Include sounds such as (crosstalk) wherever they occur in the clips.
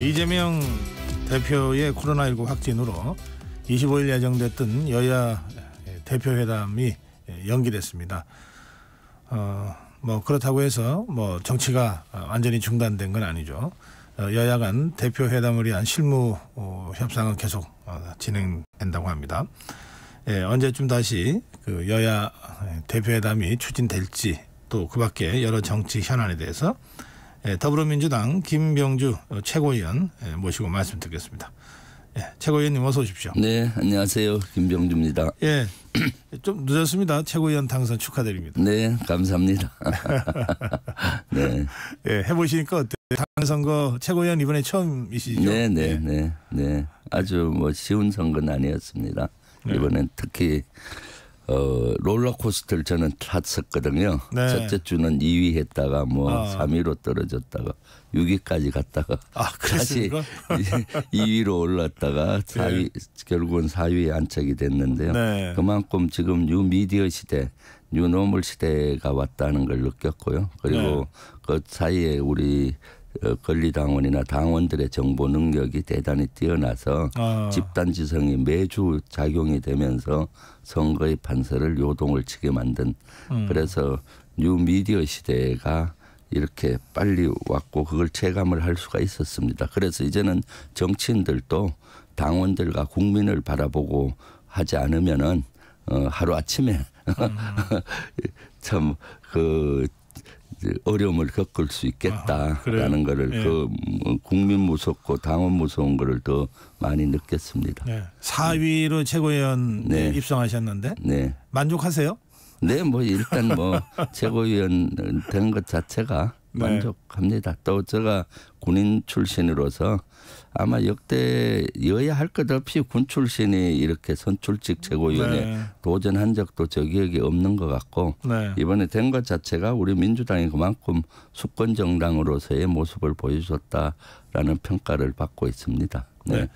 이재명 대표의 코로나19 확진으로 25일 예정됐던 여야 대표회담이 연기됐습니다. 어, 뭐 그렇다고 해서 뭐 정치가 완전히 중단된 건 아니죠. 어, 여야 간 대표회담을 위한 실무 어, 협상은 계속 어, 진행된다고 합니다. 예, 언제쯤 다시 그 여야 대표회담이 추진될지 또 그 밖에 여러 정치 현안에 대해서 예, 더불어민주당 김병주 어, 최고위원 예, 모시고 말씀 듣겠습니다. 예, 최고위원님 어서 오십시오. 네, 안녕하세요. 김병주입니다. 예, (clears throat) 좀 늦었습니다. 최고위원 당선 축하드립니다. 네, 감사합니다. (laughs) 네. 예, 해보시니까 어때요? 당선거 최고위원 이번에 처음이시죠? 네, 네, 예. 네, 네. 아주 뭐 쉬운 선거는 아니었습니다. 네. 이번엔 특히 어, 롤러코스터를 저는 탔었거든요. 네. 첫째 주는 2위 했다가 뭐 아. 3위로 떨어졌다가 6위까지 갔다가 아, 다시 2위로 올랐다가 4위 네. 결국은 4위에 안착이 됐는데요. 네. 그만큼 지금 뉴 미디어 시대, 뉴 노멀 시대가 왔다는 걸 느꼈고요. 그리고 네. 그 사이에 우리 어, 권리당원이나 당원들의 정보 능력이 대단히 뛰어나서 아. 집단 지성이 매주 작용이 되면서 선거의 판서를 요동을 치게 만든 음. 그래서 뉴 미디어 시대가 이렇게 빨리 왔고 그걸 체감을 할 수가 있었습니다. 그래서 이제는 정치인들도 당원들과 국민을 바라보고 하지 않으면은 어, 하루 아침에 음. (laughs) 참그 어려움을 겪을 수 있겠다라는 아, 거를 예. 그 음, 국민 무섭고 당원 무서운 거를 더 많이 느꼈습니다. 네. 4위로 최고위원 네. 입성하셨는데 네. 만족하세요? 네, 뭐 일단 뭐 (laughs) 최고위원 된 것 자체가 네. 만족합니다. 또 제가 군인 출신으로서 아마 역대 여야 할 것 없이 군 출신이 이렇게 선출직 최고위원에 네. 도전한 적도 저 기억이 없는 것 같고 네. 이번에 된 것 자체가 우리 민주당이 그만큼 수권 정당으로서의 모습을 보여줬다라는 평가를 받고 있습니다. 네. 네.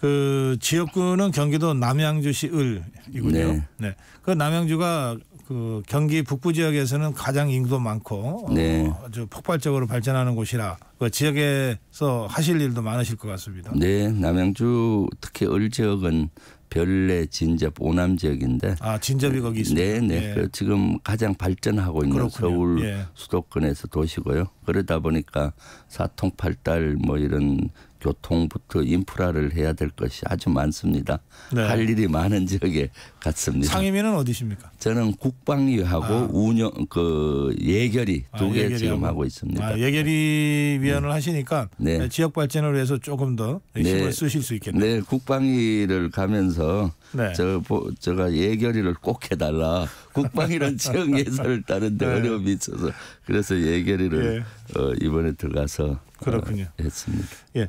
그 지역구는 경기도 남양주시 을이군요. 네. 네. 그 남양주가 그 경기 북부 지역에서는 가장 인구도 많고 어, 네. 어, 아주 폭발적으로 발전하는 곳이라 그 지역에서 하실 일도 많으실 것 같습니다. 네, 남양주 특히 을 지역은 별내 진접 오남 지역인데 아 진접이 거기 있습니다. 네네 네. 예. 그 지금 가장 발전하고 있는 그렇군요. 서울 예. 수도권에서 도시고요. 그러다 보니까 사통팔달 뭐 이런 교통부터 인프라를 해야 될 것이 아주 많습니다. 네. 할 일이 많은 지역에 갔습니다. 상임위는 어디십니까? 저는 국방위하고 아. 운영 그 예결위 아, 두개 지금 하고 있습니다. 아, 예결위 네. 위원을 네. 하시니까 네. 지역 발전을 위해서 조금 더 힘을 네. 쓰실 수 있겠네요. 네, 국방위를 가면서 네. 저 제가 예결위를 꼭 해달라. 국방위는 (laughs) 지역 예산을 따는데 어려움이 있어서 그래서 예결위를 예. 어, 이번에 들어가서 그렇군요. 어, 했습니다. 예.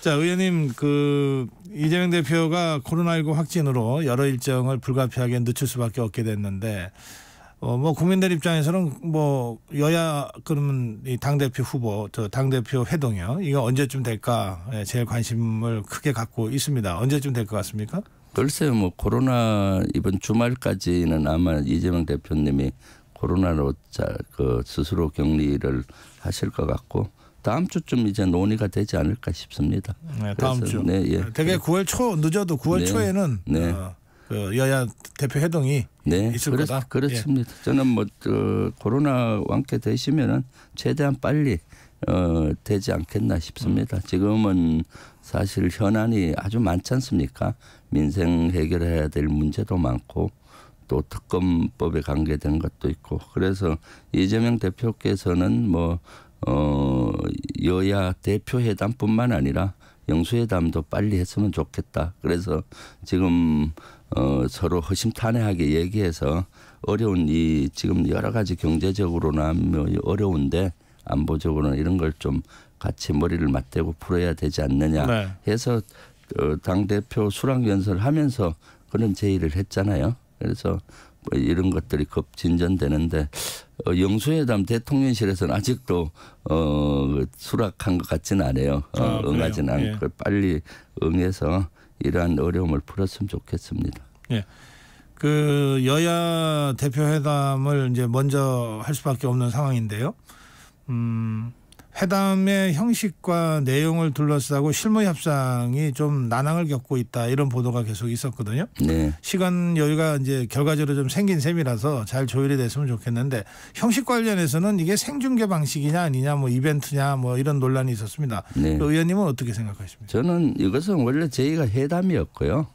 자 의원님 그 이재명 대표가 코로나19 확진으로 여러 일정을 불가피하게 늦출 수밖에 없게 됐는데 어, 뭐 국민들 입장에서는 뭐 여야 그러면 이 당 대표 후보 저 당 대표 회동이요 이거 언제쯤 될까 예, 제일 관심을 크게 갖고 있습니다. 언제쯤 될 것 같습니까? 글쎄요, 뭐 코로나 이번 주말까지는 아마 이재명 대표님이 코로나로 자, 그 스스로 격리를 하실 것 같고 다음 주쯤 이제 논의가 되지 않을까 싶습니다. 네, 다음 주. 네, 예. 되게 9월 초 늦어도 9월 네, 초에는 네. 어, 그 여야 대표 회동이 네, 있을 그렇, 거다. 그렇습니다. 예. 저는 뭐 어, 코로나 완쾌 되시면은 최대한 빨리 어, 되지 않겠나 싶습니다. 음. 지금은 사실 현안이 아주 많지 않습니까? 민생 해결해야 될 문제도 많고 또 특검법에 관계된 것도 있고 그래서 이재명 대표께서는 뭐 어, 여야 대표 회담뿐만 아니라 영수회담도 빨리 했으면 좋겠다. 그래서 지금 어, 서로 허심탄회하게 얘기해서 어려운 이 지금 여러 가지 경제적으로나 뭐 어려운데 안보적으로는 이런 걸 좀 같이 머리를 맞대고 풀어야 되지 않느냐 네. 해서 어, 당 대표 수락 연설하면서 그런 제의를 했잖아요. 그래서 뭐 이런 것들이 급 진전되는데 어, 영수회담 대통령실에서는 아직도 어, 그 수락한 것 같지는 않아요. 어, 아, 응하진 예. 않고 예. 빨리 응해서 이러한 어려움을 풀었으면 좋겠습니다. 예. 그 여야 대표 회담을 이제 먼저 할 수밖에 없는 상황인데요. 음. 회담의 형식과 내용을 둘러싸고 실무 협상이 좀 난항을 겪고 있다 이런 보도가 계속 있었거든요. 네. 시간 여유가 이제 결과적으로 좀 생긴 셈이라서 잘 조율이 됐으면 좋겠는데 형식 관련해서는 이게 생중계 방식이냐 아니냐 뭐 이벤트냐 뭐 이런 논란이 있었습니다. 네. 그 의원님은 어떻게 생각하십니까? 저는 이것은 원래 저희가 회담이었고요.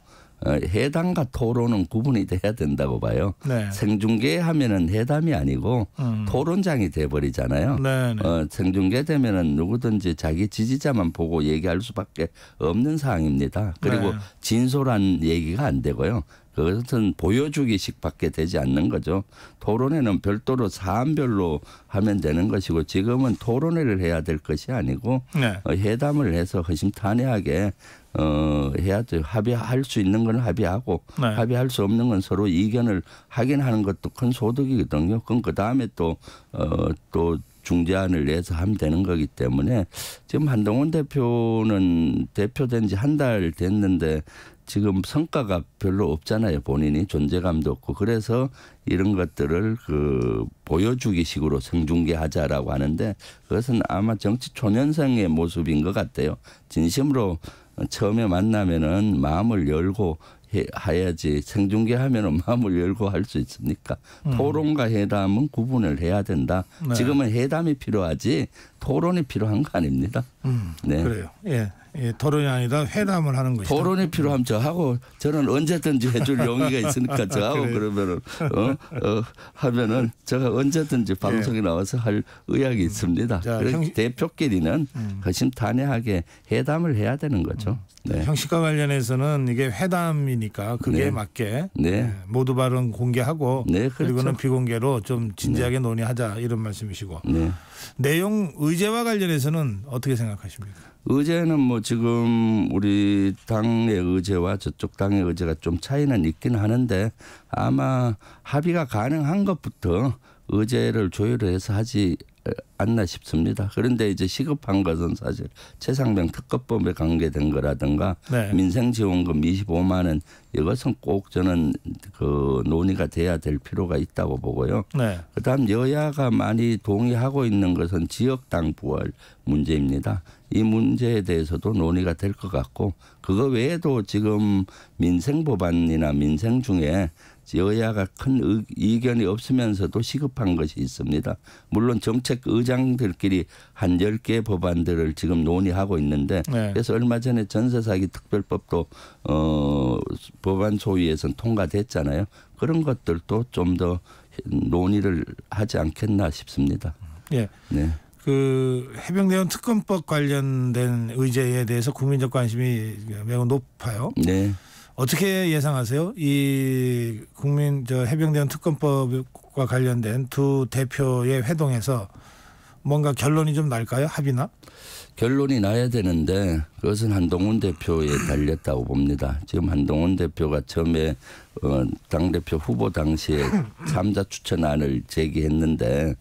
어, 해당과 토론은 구분이 돼야 된다고 봐요. 네. 생중계 하면은 해담이 아니고 음. 토론장이 돼버리잖아요. 네, 네. 어, 생중계 되면은 누구든지 자기 지지자만 보고 얘기할 수밖에 없는 상황입니다. 그리고 네. 진솔한 얘기가 안 되고요. 그것은 보여주기식밖에 되지 않는 거죠. 토론회는 별도로 사안별로 하면 되는 것이고 지금은 토론회를 해야 될 것이 아니고 네. 어, 해담을 해서 허심탄회하게 어, 해야죠. 합의할 수 있는 건 합의하고 네. 합의할 수 없는 건 서로 이견을 확인하는 것도 큰 소득이거든요. 그럼 그 다음에 또, 어, 또 중재안을 내서 하면 되는 거기 때문에 지금 한동훈 대표는 대표된 지 한 달 됐는데 지금 성과가 별로 없잖아요. 본인이 존재감도 없고 그래서 이런 것들을 그 보여주기식으로 생중계하자라고 하는데 그것은 아마 정치 초년생의 모습인 것 같아요. 진심으로 처음에 만나면은 마음을 열고 해야지 생중계하면은 마음을 열고 할 수 있습니까? 음. 토론과 회담은 구분을 해야 된다. 네. 지금은 회담이 필요하지 토론이 필요한 거 아닙니다. 음, 네. 그래요. 예, 예, 토론이 아니다 회담을 하는 것이다. 토론이 필요하면 저하고 저는 언제든지 해줄 용의가 있으니까 (laughs) 아, 저하고 그러면은 어, 어, 하면은 제가 언제든지 방송에 예. 나와서 할 의향이 있습니다. 자, 형... 대표끼리는 음. 허심회하게 회담을 해야 되는 거죠. 음. 네. 형식과 관련해서는 이게 회담이니까 그게 네. 맞게 네. 예, 모두 발언 공개하고 네, 그렇죠. 그리고는 비공개로 좀 진지하게 네. 논의하자 이런 말씀이시고 네. 내용 의제와 관련해서는 어떻게 생각하십니까? 의제는 뭐 지금 우리 당의 의제와 저쪽 당의 의제가 좀 차이는 있긴 하는데 아마 합의가 가능한 것부터 의제를 조율해서 하지 않나 싶습니다. 그런데 이제 시급한 것은 사실 최상병 특검법에 관계된 거라든가 네. 민생지원금 25만 원 이것은 꼭 저는 그 논의가 돼야 될 필요가 있다고 보고요. 네. 그다음 여야가 많이 동의하고 있는 것은 지역당 부활 문제입니다. 이 문제에 대해서도 논의가 될 것 같고 그거 외에도 지금 민생 법안이나 민생 중에 여야가 큰 의견이 없으면서도 시급한 것이 있습니다. 물론 정책 의장들끼리 한 열 개 법안들을 지금 논의하고 있는데 네. 그래서 얼마 전에 전세 사기 특별법도 어 법안 소위에선 통과됐잖아요. 그런 것들도 좀 더 논의를 하지 않겠나 싶습니다. 네. 네. 그 해병대원 특검법 관련된 의제에 대해서 국민적 관심이 매우 높아요. 네. 어떻게 예상하세요? 이 국민 저 해병대원 특검법과 관련된 두 대표의 회동에서 뭔가 결론이 좀 날까요? 합의나? 결론이 나야 되는데 그것은 한동훈 대표에 달렸다고 봅니다. 지금 한동훈 대표가 처음에 어, 당대표 후보 당시에 참자 추천안을 제기했는데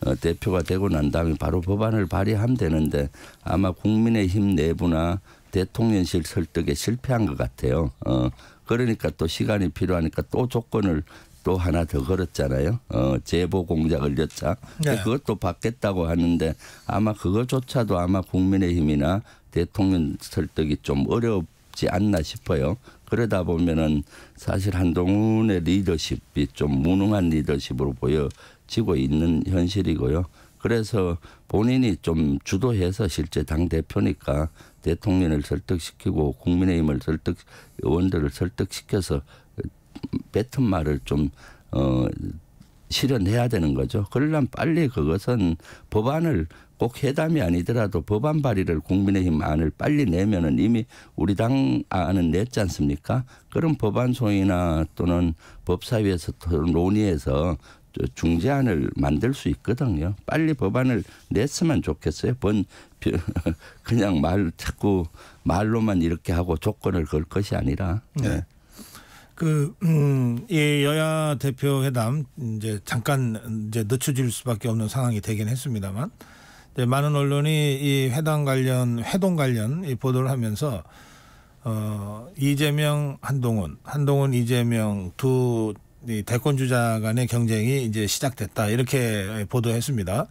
어, 대표가 되고 난 다음에 바로 법안을 발의하면 되는데 아마 국민의힘 내부나 대통령실 설득에 실패한 것 같아요. 어, 그러니까 또 시간이 필요하니까 또 조건을 또 하나 더 걸었잖아요. 어, 제보 공작을 여차. 네. 그것도 받겠다고 하는데 아마 그것조차도 아마 국민의힘이나 대통령 설득이 좀 어렵지 않나 싶어요. 그러다 보면은 사실 한동훈의 리더십이 좀 무능한 리더십으로 보여지고 있는 현실이고요. 그래서 본인이 좀 주도해서 실제 당 대표니까 대통령을 설득시키고 국민의힘을 설득 의원들을 설득시켜서 뱉은 말을 좀 어, 실현해야 되는 거죠. 그러려면 빨리 그것은 법안을 꼭 회담이 아니더라도 법안 발의를 국민의힘 안을 빨리 내면은 이미 우리 당 안은 냈지 않습니까? 그런 법안 소위나 또는 법사위에서 논의해서 중재안을 만들 수 있거든요. 빨리 법안을 냈으면 좋겠어요. 본 (laughs) 그냥 말 자꾸 말로만 이렇게 하고 조건을 걸 것이 아니라 네. 네. 그, 음, 이 여야 대표 회담 이제 잠깐 이제 늦춰질 수밖에 없는 상황이 되긴 했습니다만 이제 많은 언론이 이 회담 관련 회동 관련 이 보도를 하면서 어, 이재명 한동훈 한동훈 이재명 두이 대권 주자 간의 경쟁이 이제 시작됐다 이렇게 보도했습니다.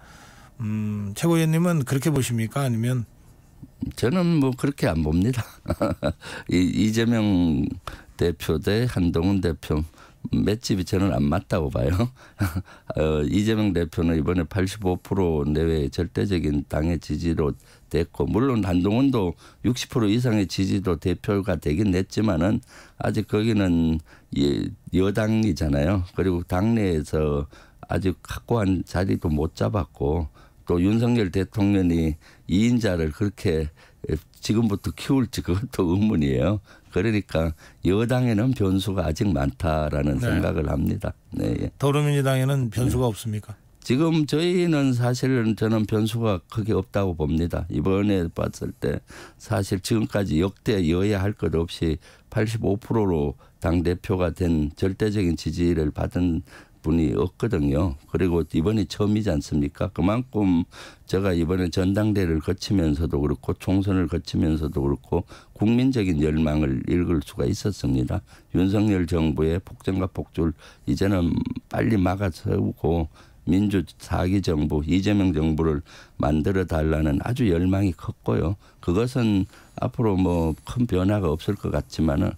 음, 최고위원님은 그렇게 보십니까? 아니면 저는 뭐 그렇게 안 봅니다. (laughs) 이, 재명 대표 대 한동훈 대표 맷집이 저는 안 맞다고 봐요. (laughs) 어, 이재명 대표는 이번에 85%내외 절대적인 당의 지지로 됐고 물론 한동훈도 60% 이상의 지지도 대표가 되긴 했지만은 아직 거기는 예, 여당이잖아요. 그리고 당내에서 아직 확고한 자리도 못 잡았고 또 윤석열 대통령이 이인자를 그렇게 지금부터 키울지 그것도 의문이에요. 그러니까 여당에는 변수가 아직 많다라는 네. 생각을 합니다. 네. 예. 더불어민주당에는 변수가 네. 없습니까? 지금 저희는 사실은 저는 변수가 크게 없다고 봅니다. 이번에 봤을 때 사실 지금까지 역대 여야 할 것 없이 85%로 당 대표가 된 절대적인 지지를 받은 분이 없거든요. 그리고 이번이 처음이지 않습니까? 그만큼 제가 이번에 전당대를 거치면서도 그렇고 총선을 거치면서도 그렇고 국민적인 열망을 읽을 수가 있었습니다. 윤석열 정부의 폭정과 폭주를 이제는 빨리 막아세우고 민주 사기 정부 이재명 정부를 만들어 달라는 아주 열망이 컸고요. 그것은 앞으로 뭐 큰 변화가 없을 것 같지만은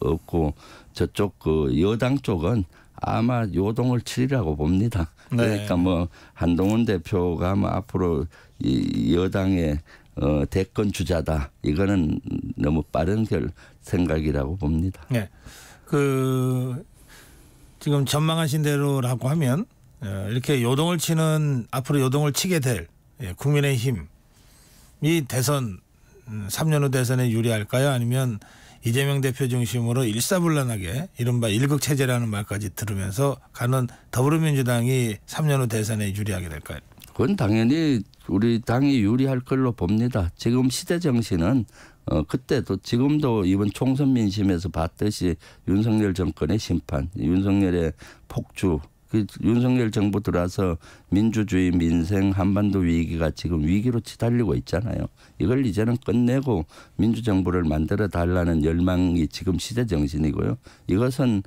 없고 저쪽 그 여당 쪽은 아마 요동을 치리라고 봅니다. 네. 그러니까 뭐 한동훈 대표가 뭐 앞으로 이 여당의 어, 대권 주자다 이거는 너무 빠른 결 생각이라고 봅니다. 네. 그 지금 전망하신 대로라고 하면 어, 이렇게 요동을 치는 앞으로 요동을 치게 될 예, 국민의힘이 대선 3년 음, 후 대선에 유리할까요? 아니면 이재명 대표 중심으로 일사불란하게 이른바 일극 체제라는 말까지 들으면서 가는 더불어민주당이 3년 후 대선에 유리하게 될까요? 그건 당연히 우리 당이 유리할 걸로 봅니다. 지금 시대 정신은 어, 그때도 지금도 이번 총선 민심에서 봤듯이 윤석열 정권의 심판, 윤석열의 폭주 그 윤석열 정부 들어와서 민주주의 민생 한반도 위기가 지금 위기로 치달리고 있잖아요. 이걸 이제는 끝내고 민주정부를 만들어 달라는 열망이 지금 시대 정신이고요. 이것은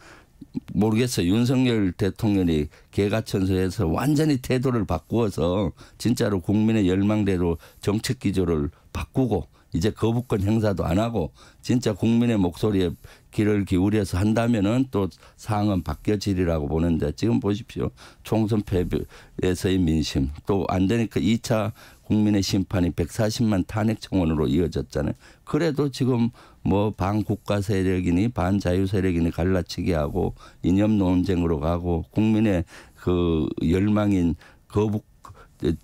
모르겠어요. 윤석열 대통령이 개가천선에서 완전히 태도를 바꾸어서 진짜로 국민의 열망대로 정책 기조를 바꾸고 이제 거부권 행사도 안 하고 진짜 국민의 목소리에 귀를 기울여서 한다면은 또 상황은 바뀌어지리라고 보는데 지금 보십시오. 총선 패배에서의 민심 또 안 되니까 2차 국민의 심판이 140만 탄핵 청원으로 이어졌잖아요. 그래도 지금 뭐 반국가 세력이니 반자유 세력이니 갈라치기 하고 이념 논쟁으로 가고 국민의 그 열망인 거부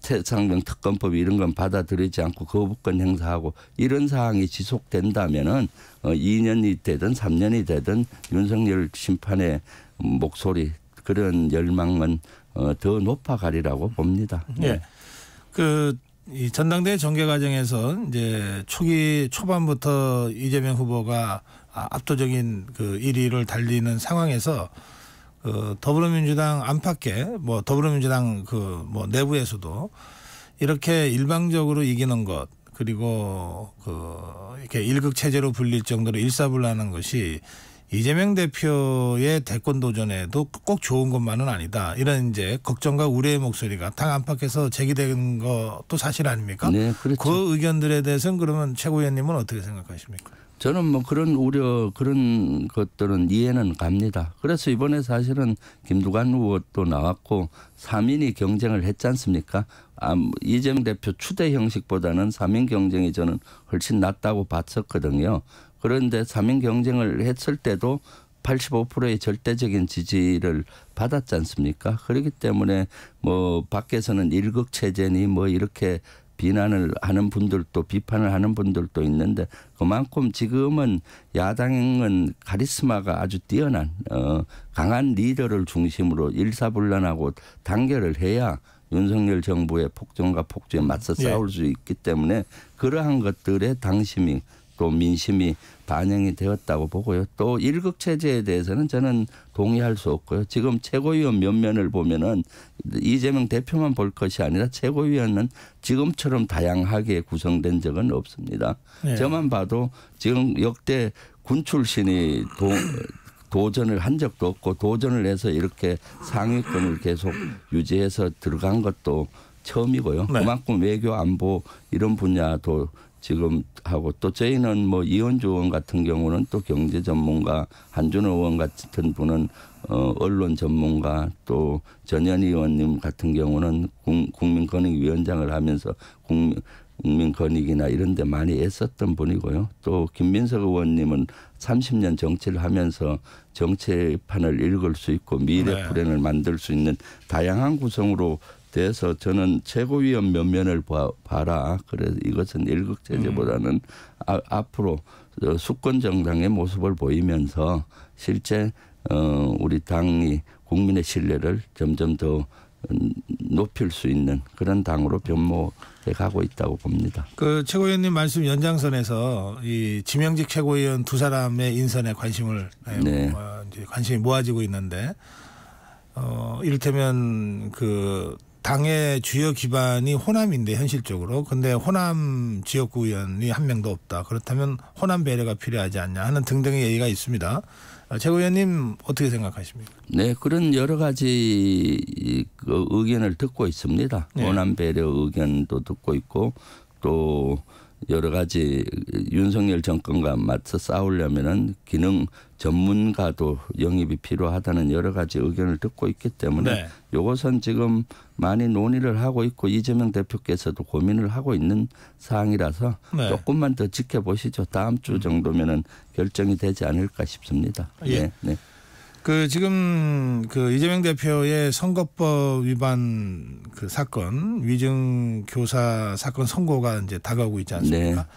태상병 특검법 이런 건 받아들이지 않고 거부권 행사하고 이런 사항이 지속된다면은 2년이 어, 되든 3년이 되든 윤석열 심판의 목소리 그런 열망은 어, 더 높아가리라고 봅니다. 예. 네. 그 전당대 회 전개 과정에서 이제 초기 초반부터 이재명 후보가 아, 압도적인 그 1위를 달리는 상황에서 어, 더불어민주당 안팎에 뭐 더불어민주당 그 뭐 내부에서도 이렇게 일방적으로 이기는 것 그리고 그 이렇게 일극 체제로 불릴 정도로 일사불란한 것이 이재명 대표의 대권 도전에도 꼭 좋은 것만은 아니다. 이런 이제 걱정과 우려의 목소리가 당 안팎에서 제기된 것도 사실 아닙니까? 네, 그렇죠. 그 의견들에 대해서는 그러면 최고위원님은 어떻게 생각하십니까? 저는 뭐 그런 우려 그런 것들은 이해는 갑니다. 그래서 이번에 사실은 김두관 후보도 나왔고 3인이 경쟁을 했지 않습니까? 아, 이재명 대표 추대 형식보다는 3인 경쟁이 저는 훨씬 낫다고 봤었거든요. 그런데 3인 경쟁을 했을 때도 85%의 절대적인 지지를 받았지 않습니까? 그렇기 때문에 뭐 밖에서는 일극 체제니 뭐 이렇게 비난을 하는 분들도 비판을 하는 분들도 있는데 그만큼 지금은 야당은 카리스마가 아주 뛰어난 어, 강한 리더를 중심으로 일사불란하고 단결을 해야 윤석열 정부의 폭정과 폭주에 맞서 예. 싸울 예. 수 있기 때문에 그러한 것들의 당심이 또 민심이 반영이 되었다고 보고요. 또 일극 체제에 대해서는 저는 동의할 수 없고요. 지금 최고위원 면면을 보면은 이재명 대표만 볼 것이 아니라 최고위원은 지금처럼 다양하게 구성된 적은 없습니다. 네. 저만 봐도 지금 역대 군 출신이 도, 도전을 한 적도 없고 도전을 해서 이렇게 상위권을 계속 유지해서 들어간 것도 처음이고요. 네. 그만큼 외교 안보 이런 분야도 지금 하고 또 저희는 뭐이원주 의원 같은 경우는 또 경제 전문가 한준 호 의원 같은 분은 어, 언론 전문가 또 전현 희 의원님 같은 경우는 국민권익위원장을 하면서 국민 국민권익이나 이런 데 많이 애썼던 분이고요. 또 김민석 의원님은 30년 정치를 하면서 정치판을 읽을 수 있고 미래 네. 불행을 만들 수 있는 다양한 구성으로 대해서 저는 최고위원 면면을 봐, 라 그래서 이것은 일극 제재보다는 음. 아, 앞으로 수권 정당의 모습을 보이면서 실제 어, 우리 당이 국민의 신뢰를 점점 더 높일 수 있는 그런 당으로 변모해 가고 있다고 봅니다. 그 최고위원님 말씀 연장선에서 이 지명직 최고위원 두 사람의 인선에 관심을 네. 네. 어, 관심이 모아지고 있는데 어 이를테면 그 당의 주요 기반이 호남인데 현실적으로 근데 호남 지역구 의원이 한 명도 없다. 그렇다면 호남 배려가 필요하지 않냐 하는 등등의 얘기가 있습니다. 아, 최 의원님 어떻게 생각하십니까? 네, 그런 여러 가지 그 의견을 듣고 있습니다. 네. 호남 배려 의견도 듣고 있고 또 여러 가지 윤석열 정권과 맞서 싸우려면은 기능 전문가도 영입이 필요하다는 여러 가지 의견을 듣고 있기 때문에 네. 이것은 지금 많이 논의를 하고 있고 이재명 대표께서도 고민을 하고 있는 사항이라서 네. 조금만 더 지켜보시죠. 다음 주 음. 정도면은 결정이 되지 않을까 싶습니다. 예. 예 네. 네. 그 지금 그 이재명 대표의 선거법 위반 그 사건 위증 교사 사건 선고가 이제 다가오고 있지 않습니까?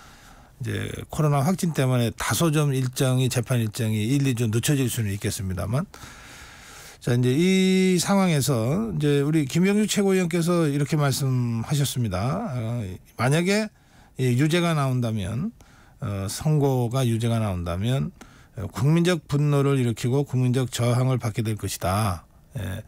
네. 이제 코로나 확진 때문에 다소 좀 일정이 재판 일정이 일이 좀 늦춰질 수는 있겠습니다만 자 이제 이 상황에서 이제 우리 김영주 최고위원께서 이렇게 말씀하셨습니다. 어, 만약에 유죄가 나온다면 어, 선고가 유죄가 나온다면 예, 국민적 분노를 일으키고 국민적 저항을 받게 될 것이다. 예.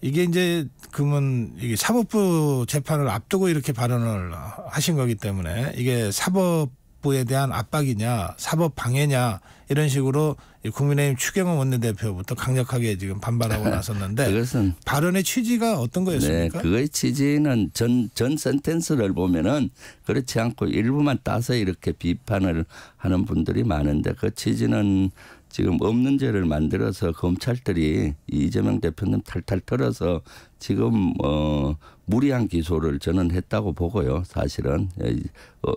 이게 이제 그면 이게 사법부 재판을 앞두고 이렇게 발언을 하신 거기 때문에 이게 사법 사법부에 대한 압박이냐 사법 방해냐 이런 식으로 국민의힘 추경호 원내대표부터 강력하게 지금 반발하고 (laughs) 나섰는데 그것은 발언의 취지가 어떤 거였습니까? 네, 그의 취지는 전, 전 센텐스를 보면은 그렇지 않고 일부만 따서 이렇게 비판을 하는 분들이 많은데 그 취지는 지금 없는 죄를 만들어서 검찰들이 이재명 대표님 탈탈 털어서 지금 어 무리한 기소를 저는 했다고 보고요. 사실은 예, 어,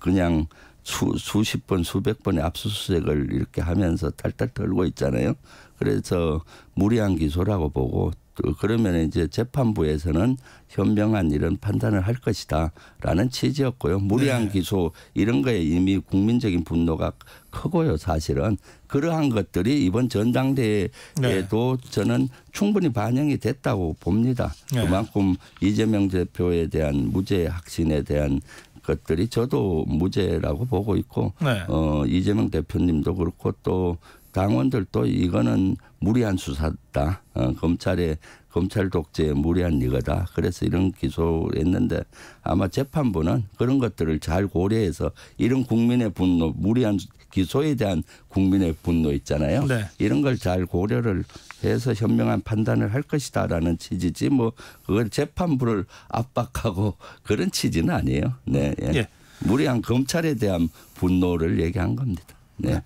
그냥 수, 수십 번 수백 번의 압수수색을 이렇게 하면서 탈탈 털고 있잖아요. 그래서 무리한 기소라고 보고 또 그러면 이제 재판부에서는 현명한 이런 판단을 할 것이다라는 취지였고요. 무리한 네. 기소 이런 거에 이미 국민적인 분노가 크고요. 사실은 그러한 것들이 이번 전당대회에도 네. 저는 충분히 반영이 됐다고 봅니다. 네. 그만큼 이재명 대표에 대한 무죄 확신에 대한 것들이 저도 무죄라고 보고 있고 네. 어, 이재명 대표님도 그렇고 또 당원들도 이거는 무리한 수사다. 어, 검찰의 검찰 독재에 무리한 이거다. 그래서 이런 기소했는데 아마 재판부는 그런 것들을 잘 고려해서 이런 국민의 분노, 무리한 기소에 대한 국민의 분노 있잖아요. 네. 이런 걸 잘 고려를 해서 현명한 판단을 할 것이다라는 취지지 뭐 그걸 재판부를 압박하고 (laughs) 그런 취지는 아니에요. 네. 예. 예. 무리한 검찰에 대한 분노를 얘기한 겁니다. 네. 네.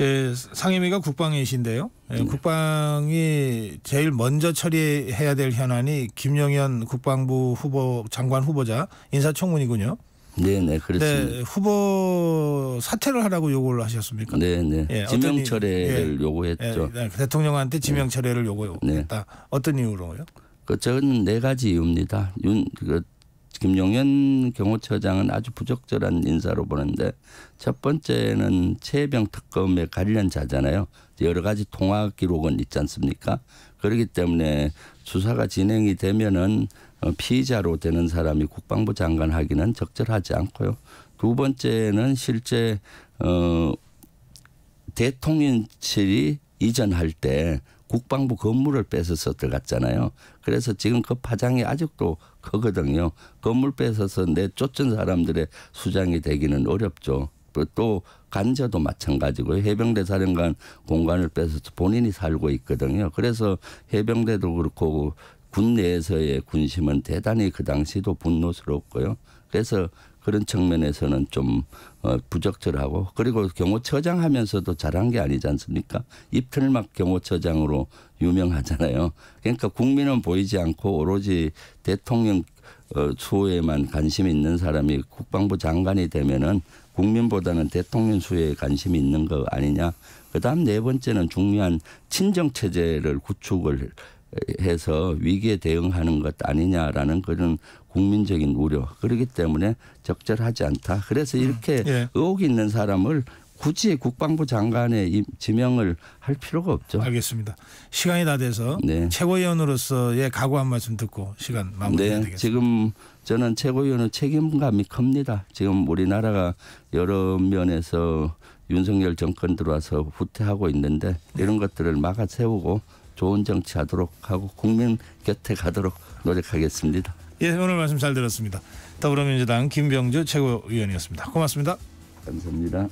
예, 상임위가 국방위신데요. 예, 네. 국방이 제일 먼저 처리해야 될 현안이 김영현 국방부 후보 장관 후보자 인사청문이군요. 네네 네, 그렇습니다. 네, 후보 사퇴를 하라고 요구를 하셨습니까? 네네. 네. 예, 지명 철회를 예, 요구했죠. 예, 예 대통령한테 지명 네. 철회를 요구했다. 네. 어떤 이유로요? 그 저는 네 가지 이유입니다. 윤그 김용현 경호처장은 아주 부적절한 인사로 보는데 첫 번째는 최병 특검의 관련자잖아요. 여러 가지 통화 기록은 있지 않습니까? 그렇기 때문에 수사가 진행이 되면은 어, 피의자로 되는 사람이 국방부 장관 하기는 적절하지 않고요. 두 번째는 실제 어 대통령실이 이전할 때 국방부 건물을 뺏어서 들어갔잖아요. 그래서 지금 그 파장이 아직도 크거든요. 건물 뺏어서 내 쫓은 사람들의 수장이 되기는 어렵죠. 또 간제도 마찬가지고 해병대 사령관 공간을 뺏어서 본인이 살고 있거든요. 그래서 해병대도 그렇고 군 내에서의 군심은 대단히 그 당시도 분노스럽고요. 그래서 그런 측면에서는 좀 어, 부적절하고 그리고 경호처장 하면서도 잘한 게 아니지 않습니까? 입틀막 경호처장으로 유명하잖아요. 그러니까 국민은 보이지 않고 오로지 대통령 어, 수호에만 관심이 있는 사람이 국방부 장관이 되면은 국민보다는 대통령 수호에 관심이 있는 거 아니냐. 그다음 네 번째는 중요한 친정 체제를 구축을 해서 위기에 대응하는 것 아니냐라는 그런 국민적인 우려 그렇기 때문에 적절하지 않다. 그래서 음. 이렇게 예. 의혹이 있는 사람을 굳이 국방부 장관의 지명을 할 필요가 없죠. 알겠습니다. 시간이 다 돼서 네. 최고위원으로서의 각오 한 말씀 듣고 시간 마무리해야 네. 되겠습니다. 지금 저는 최고위원의 책임감이 큽니다. 지금 우리나라가 여러 면에서 윤석열 정권 들어와서 후퇴하고 있는데 이런 것들을 막아 세우고 좋은 정치하도록 하고 국민 곁에 가도록 노력하겠습니다. 예, 오늘 말씀 잘 들었습니다. 더불어민주당 김병주 최고위원이었습니다. 고맙습니다. 감사합니다.